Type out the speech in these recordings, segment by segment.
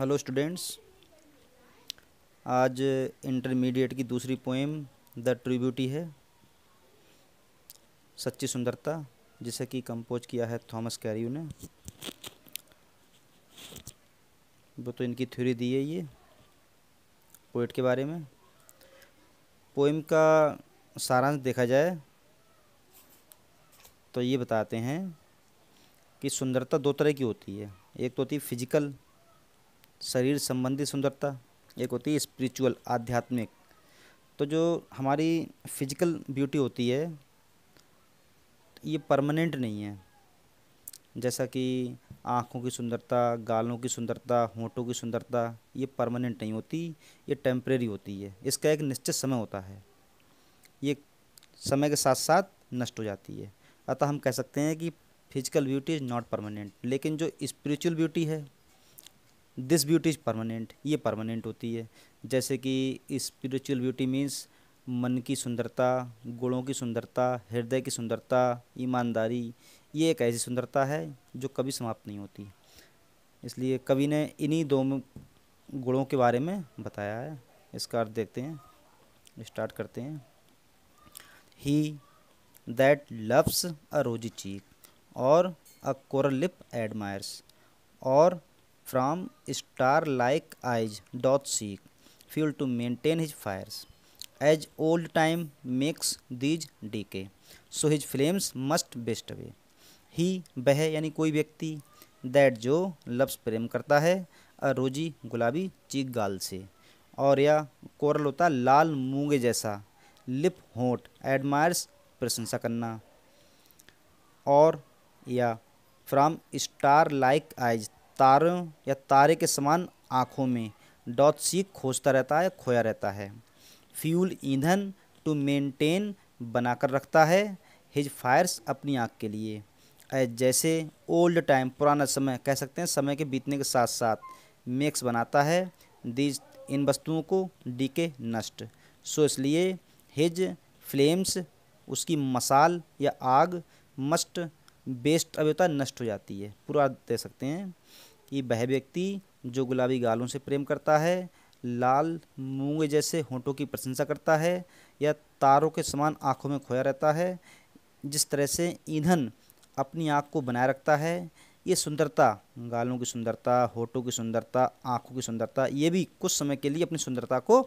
hello students आज intermediate की दूसरी पोएम द ट्रिब्यूटी है सच्ची सुंदरता जिसे कि कंपोज किया है थॉमस कैरियो ने वो तो इनकी थ्योरी दी है ये पोइट के बारे में पोइम का सारांश देखा जाए तो ये बताते हैं कि सुंदरता दो तरह की होती है एक तो होती है फिजिकल शरीर संबंधी सुंदरता एक होती है स्पिरिचुअल आध्यात्मिक तो जो हमारी फिजिकल ब्यूटी होती है ये परमानेंट नहीं है जैसा कि आँखों की सुंदरता गालों की सुंदरता होंठों की सुंदरता ये परमानेंट नहीं होती ये टेम्प्रेरी होती है इसका एक निश्चित समय होता है ये समय के साथ साथ नष्ट हो जाती है अतः हम कह सकते हैं कि physical beauty is not permanent लेकिन जो स्पिरिचुअल ब्यूटी है दिस ब्यूटी इज़ परमानेंट ये परमानेंट होती है जैसे कि स्पिरिचुअल ब्यूटी मीन्स मन की सुंदरता गुणों की सुंदरता हृदय की सुंदरता ईमानदारी ये एक ऐसी सुंदरता है जो कभी समाप्त नहीं होती इसलिए कवि ने इन्हीं दो गुणों के बारे में बताया है इसका अर्थ देखते हैं स्टार्ट करते हैं ही that loves a rosy cheek or a coral lip admires or from star like eyes dot seek fuel to maintain his fires as old time makes these decay so his flames must waste away he ही yani koi vyakti that jo loves prem karta hai a रोजी gulabi cheek gal se aur ya coral hota lal moonge jaisa lip hot admires prashansa karna aur ya from star like eyes तारों या तारे के समान आँखों में dot C खोजता रहता है खोया रहता है फ्यूल ईंधन टू मेंटेन बनाकर रखता है हिज फायर्स अपनी आँख के लिए जैसे ओल्ड टाइम पुराना समय कह सकते हैं समय के बीतने के साथ साथ मेक्स बनाता है दीज इन वस्तुओं को डी के नष्ट सो इसलिए हिज फ्लेम्स उसकी मसाल या आग मस्ट बेस्ट अभी होता नष्ट हो जाती है पूरा दे सकते हैं कि वह व्यक्ति जो गुलाबी गालों से प्रेम करता है लाल मूंगे जैसे होंठों की प्रशंसा करता है या तारों के समान आँखों में खोया रहता है जिस तरह से ईंधन अपनी आँख को बनाए रखता है ये सुंदरता गालों की सुंदरता होठों की सुंदरता आँखों की सुंदरता ये भी कुछ समय के लिए अपनी सुंदरता को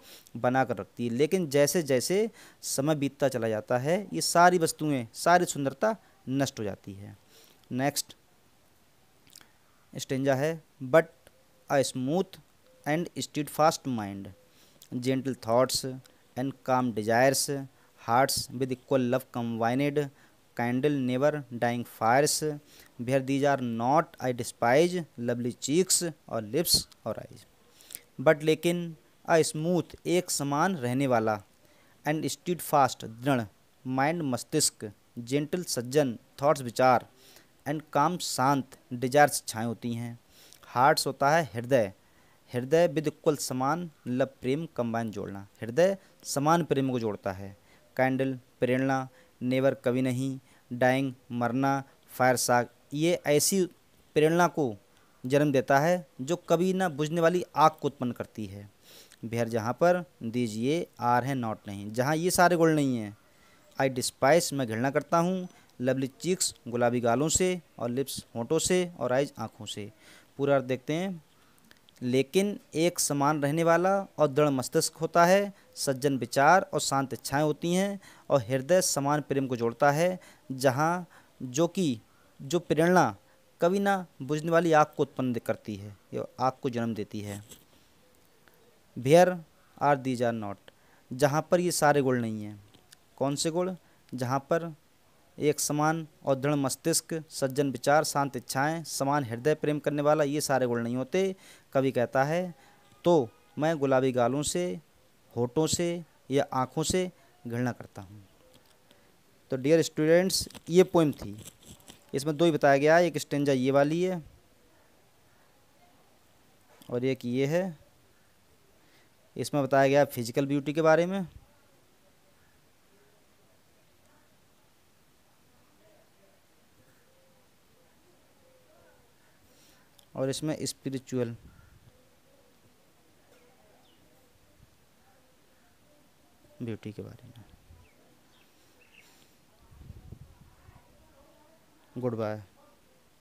बना कर रखती है लेकिन जैसे जैसे समय बीतता चला जाता है ये सारी वस्तुएं सारी सुंदरता नष्ट हो जाती है नेक्स्ट स्टेंजा है but a smooth and steadfast mind gentle thoughts and calm desires hearts with equal love combined candle never dying fires where these are not I despise lovely cheeks or lips or eyes but लेकिन a smooth एक समान रहने वाला and steadfast दृढ़ mind मस्तिष्क gentle सज्जन thoughts विचार and calm शांत डिजायर्स छाए होती हैं हार्ट्स होता है हृदय हृदय विद कुल समान लव प्रेम कंबाइन जोड़ना हृदय समान प्रेम को जोड़ता है कैंडल प्रेरणा नेवर कभी नहीं डाइंग मरना फायर साग ये ऐसी प्रेरणा को जन्म देता है जो कभी ना बुझने वाली आग को उत्पन्न करती है बिहार जहाँ पर दीजिए आर है नॉट नहीं जहाँ ये सारे गोल नहीं हैं आई डिस्पाइस मैं घृणा करता हूँ लवली चीक्स गुलाबी गालों से और लिप्स होंठों से और आइज आँखों से पूरा अर्थ देखते हैं लेकिन एक समान रहने वाला और दृढ़ मस्तिष्क होता है सज्जन विचार और शांत इच्छाएँ होती हैं और हृदय समान प्रेम को जोड़ता है जहाँ जो कि जो प्रेरणा कभी ना बुझने वाली आग को उत्पन्न करती है या आग को जन्म देती है where are these are not जहाँ पर ये सारे गुण नहीं हैं कौन से गुण जहाँ पर एक समान और दृढ़ मस्तिष्क सज्जन विचार शांत इच्छाएं समान हृदय प्रेम करने वाला ये सारे गुण नहीं होते कवि कहता है तो मैं गुलाबी गालों से होठों से या आँखों से घृणा करता हूँ तो डियर स्टूडेंट्स ये पोइम थी इसमें दो ही बताया गया है एक स्टेंजा ये वाली है और एक ये है इसमें बताया गया फिजिकल ब्यूटी के बारे में और इसमें स्पिरिचुअल ब्यूटी के बारे में गुड बाय